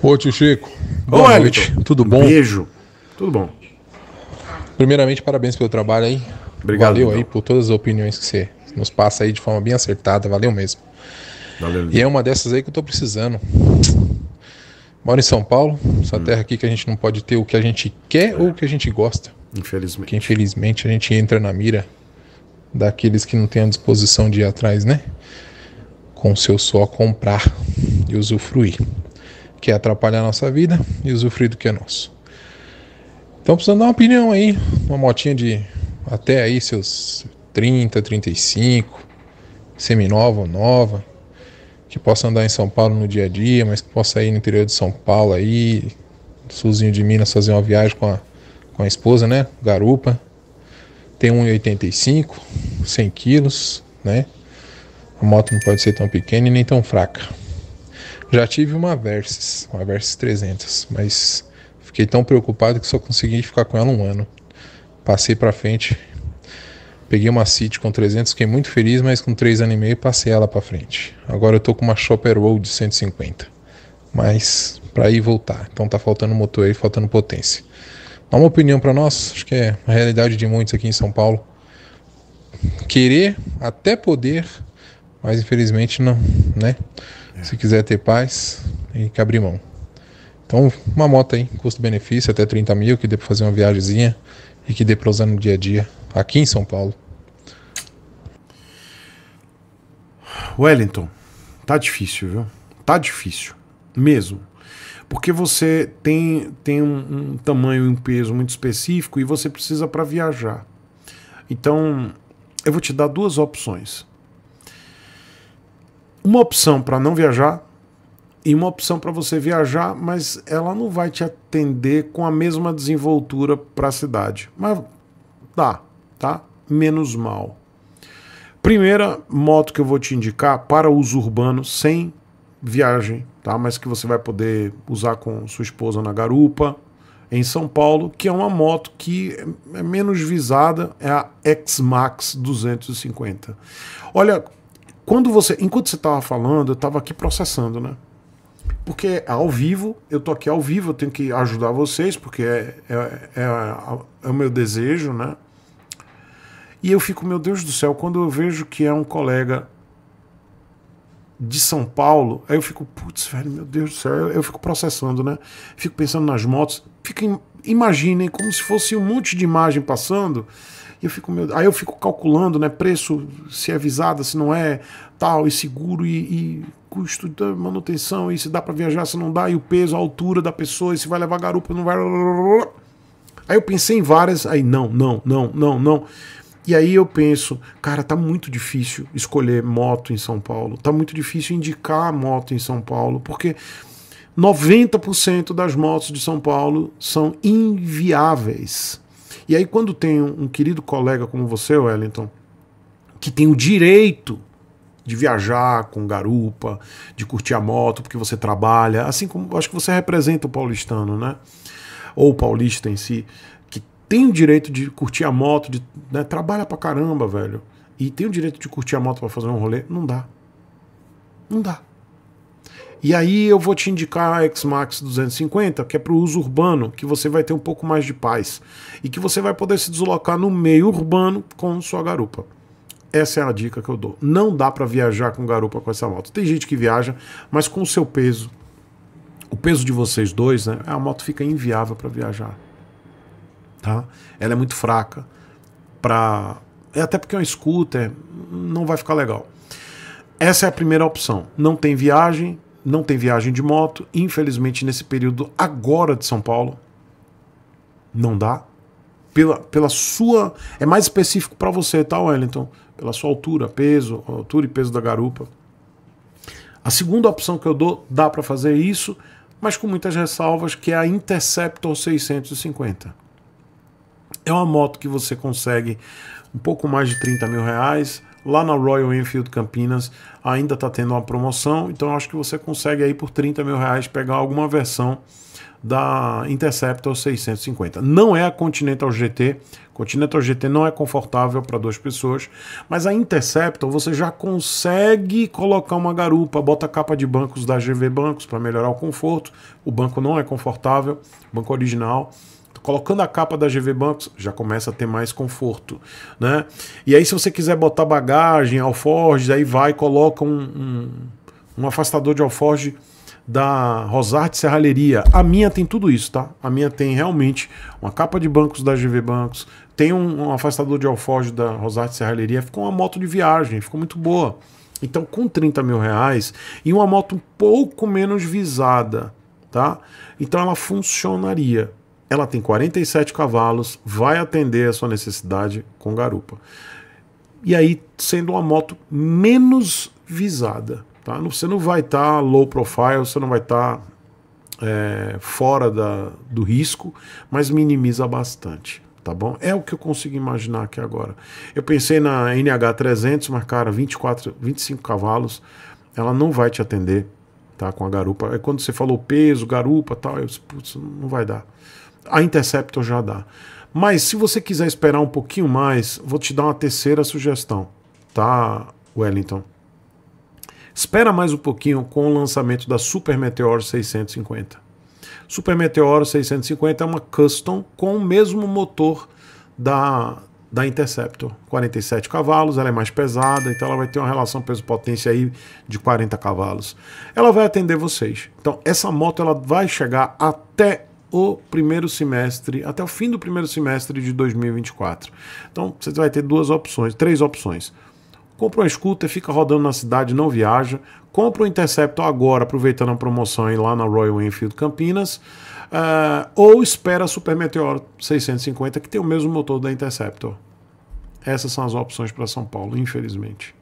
Oi, tio Chico. Boa Ô, noite. Tudo bom? Beijo. Tudo bom. Primeiramente, parabéns pelo trabalho aí. Obrigado. Valeu aí por todas as opiniões que você nos passa aí de forma bem acertada. Valeu mesmo. Valeu, e é uma dessas aí que eu tô precisando. Moro em São Paulo, essa hum. terra aqui que a gente não pode ter o que a gente quer é. ou o que a gente gosta. Infelizmente. Que infelizmente a gente entra na mira daqueles que não têm a disposição de ir atrás, né? Com o seu só comprar e usufruir que atrapalhar a nossa vida e usufruir do que é nosso. Então precisando dar uma opinião aí, uma motinha de até aí seus 30, 35, seminova ou nova, que possa andar em São Paulo no dia a dia, mas que possa ir no interior de São Paulo aí, sulzinho de Minas fazer uma viagem com a, com a esposa, né? Garupa. Tem 1,85, 100 quilos, né? A moto não pode ser tão pequena e nem tão fraca. Já tive uma Versys, uma Versys 300, mas fiquei tão preocupado que só consegui ficar com ela um ano. Passei para frente, peguei uma City com 300, fiquei muito feliz, mas com 3 anos e meio passei ela para frente. Agora eu tô com uma Shopper Road 150, mas para ir voltar, então tá faltando motor e faltando potência. Dá uma opinião para nós, acho que é a realidade de muitos aqui em São Paulo. Querer até poder, mas infelizmente não, né? É. Se quiser ter paz, tem que abrir mão. Então, uma moto aí, custo-benefício até 30 mil, que dê para fazer uma viagemzinha e que dê para usar no dia a dia, aqui em São Paulo. Wellington, tá difícil, viu? Tá difícil, mesmo. Porque você tem, tem um, um tamanho e um peso muito específico e você precisa para viajar. Então, eu vou te dar duas opções uma opção para não viajar e uma opção para você viajar, mas ela não vai te atender com a mesma desenvoltura para a cidade. Mas dá, tá? Menos mal. Primeira moto que eu vou te indicar para uso urbano sem viagem, tá? Mas que você vai poder usar com sua esposa na garupa em São Paulo, que é uma moto que é menos visada, é a X-Max 250. Olha, quando você, enquanto você estava falando, eu estava aqui processando, né? Porque é ao vivo, eu tô aqui ao vivo, eu tenho que ajudar vocês, porque é, é, é, é o meu desejo, né? E eu fico, meu Deus do céu, quando eu vejo que é um colega de São Paulo, aí eu fico, putz, velho, meu Deus do céu, eu fico processando, né? Fico pensando nas motos, fico, imaginem como se fosse um monte de imagem passando eu fico, meu, aí eu fico calculando, né? Preço, se é avisada, se não é, tal, e seguro, e, e custo da manutenção, e se dá para viajar, se não dá, e o peso, a altura da pessoa, e se vai levar garupa, não vai. Aí eu pensei em várias, aí não, não, não, não, não. E aí eu penso, cara, tá muito difícil escolher moto em São Paulo, tá muito difícil indicar moto em São Paulo, porque 90% das motos de São Paulo são inviáveis. E aí, quando tem um, um querido colega como você, Wellington, que tem o direito de viajar com garupa, de curtir a moto, porque você trabalha, assim como acho que você representa o paulistano, né? Ou o paulista em si, que tem o direito de curtir a moto, de, né? trabalha pra caramba, velho, e tem o direito de curtir a moto para fazer um rolê, não dá. Não dá. E aí eu vou te indicar a X-Max 250, que é para o uso urbano, que você vai ter um pouco mais de paz e que você vai poder se deslocar no meio urbano com sua garupa. Essa é a dica que eu dou. Não dá para viajar com garupa com essa moto. Tem gente que viaja, mas com o seu peso, o peso de vocês dois, né, a moto fica inviável para viajar. Tá? Ela é muito fraca para é até porque é um scooter, não vai ficar legal. Essa é a primeira opção. Não tem viagem, não tem viagem de moto. Infelizmente, nesse período agora de São Paulo, não dá. Pela, pela sua. É mais específico para você, tá, Wellington? Pela sua altura, peso, altura e peso da garupa. A segunda opção que eu dou, dá para fazer isso, mas com muitas ressalvas, que é a Interceptor 650. É uma moto que você consegue um pouco mais de 30 mil reais lá na Royal Enfield Campinas ainda está tendo uma promoção, então acho que você consegue aí por 30 mil reais pegar alguma versão da Interceptor 650. Não é a Continental GT, Continental GT não é confortável para duas pessoas, mas a Interceptor você já consegue colocar uma garupa, bota capa de bancos da GV Bancos para melhorar o conforto. O banco não é confortável, banco original colocando a capa da GV Bancos, já começa a ter mais conforto, né? E aí se você quiser botar bagagem, alforge, aí vai coloca um, um, um afastador de alforge da Rosarte Serralheria. A minha tem tudo isso, tá? A minha tem realmente uma capa de bancos da GV Bancos, tem um, um afastador de alforge da Rosarte Serralheria, ficou uma moto de viagem, ficou muito boa. Então, com 30 mil reais e uma moto um pouco menos visada, tá? Então ela funcionaria. Ela tem 47 cavalos, vai atender a sua necessidade com garupa. E aí, sendo uma moto menos visada, tá? Você não vai estar tá low profile, você não vai estar tá, é, fora da, do risco, mas minimiza bastante tá bom? É o que eu consigo imaginar aqui agora. Eu pensei na NH300, mas cara, 24, 25 cavalos, ela não vai te atender, tá? Com a garupa. É quando você falou peso, garupa, tal, eu disse, putz, não vai dar a Interceptor já dá. Mas se você quiser esperar um pouquinho mais, vou te dar uma terceira sugestão, tá, Wellington? Espera mais um pouquinho com o lançamento da Super Meteor 650. Super Meteor 650 é uma custom com o mesmo motor da, da Interceptor, 47 cavalos, ela é mais pesada, então ela vai ter uma relação peso-potência aí de 40 cavalos. Ela vai atender vocês. Então essa moto ela vai chegar até o primeiro semestre, até o fim do primeiro semestre de 2024. Então você vai ter duas opções, três opções. Compra um scooter, fica rodando na cidade, não viaja. Compra o um Interceptor agora, aproveitando a promoção aí lá na Royal Enfield Campinas. Uh, ou espera a Super Meteor 650, que tem o mesmo motor da Interceptor. Essas são as opções para São Paulo, infelizmente.